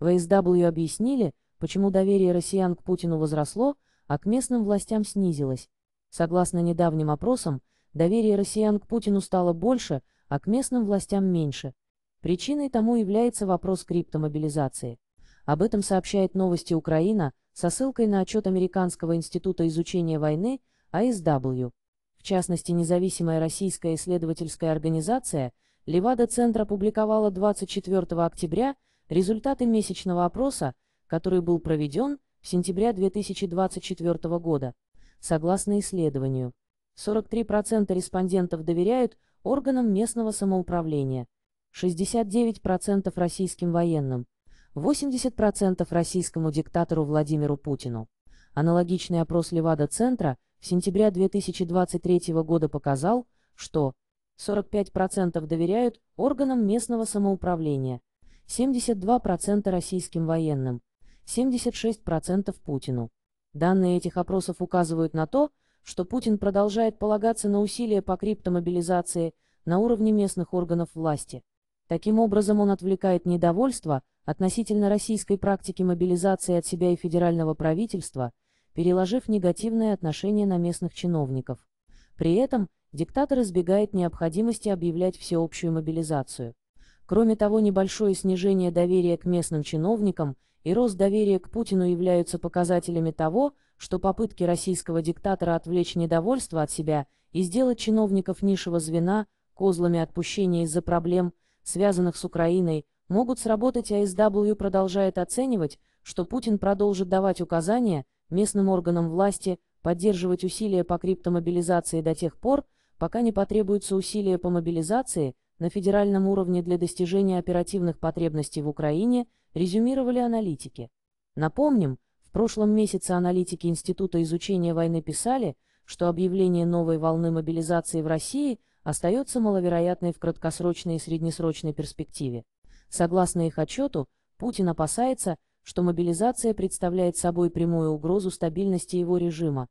В SW объяснили, почему доверие россиян к Путину возросло, а к местным властям снизилось. Согласно недавним опросам, доверие россиян к Путину стало больше, а к местным властям меньше. Причиной тому является вопрос криптомобилизации. Об этом сообщает новости Украина со ссылкой на отчет Американского института изучения войны ISW. В частности, независимая российская исследовательская организация Левада-центр опубликовала 24 октября Результаты месячного опроса, который был проведен в сентябре 2024 года, согласно исследованию, 43% респондентов доверяют органам местного самоуправления, 69% российским военным, 80% российскому диктатору Владимиру Путину. Аналогичный опрос Левада-центра в сентябре 2023 года показал, что 45% доверяют органам местного самоуправления, 72% российским военным, 76% Путину. Данные этих опросов указывают на то, что Путин продолжает полагаться на усилия по криптомобилизации на уровне местных органов власти. Таким образом он отвлекает недовольство относительно российской практики мобилизации от себя и федерального правительства, переложив негативное отношение на местных чиновников. При этом диктатор избегает необходимости объявлять всеобщую мобилизацию. Кроме того, небольшое снижение доверия к местным чиновникам и рост доверия к Путину являются показателями того, что попытки российского диктатора отвлечь недовольство от себя и сделать чиновников низшего звена козлами отпущения из-за проблем, связанных с Украиной, могут сработать, а SW продолжает оценивать, что Путин продолжит давать указания местным органам власти поддерживать усилия по криптомобилизации до тех пор, пока не потребуются усилия по мобилизации, на федеральном уровне для достижения оперативных потребностей в Украине резюмировали аналитики. Напомним, в прошлом месяце аналитики Института изучения войны писали, что объявление новой волны мобилизации в России остается маловероятной в краткосрочной и среднесрочной перспективе. Согласно их отчету, Путин опасается, что мобилизация представляет собой прямую угрозу стабильности его режима,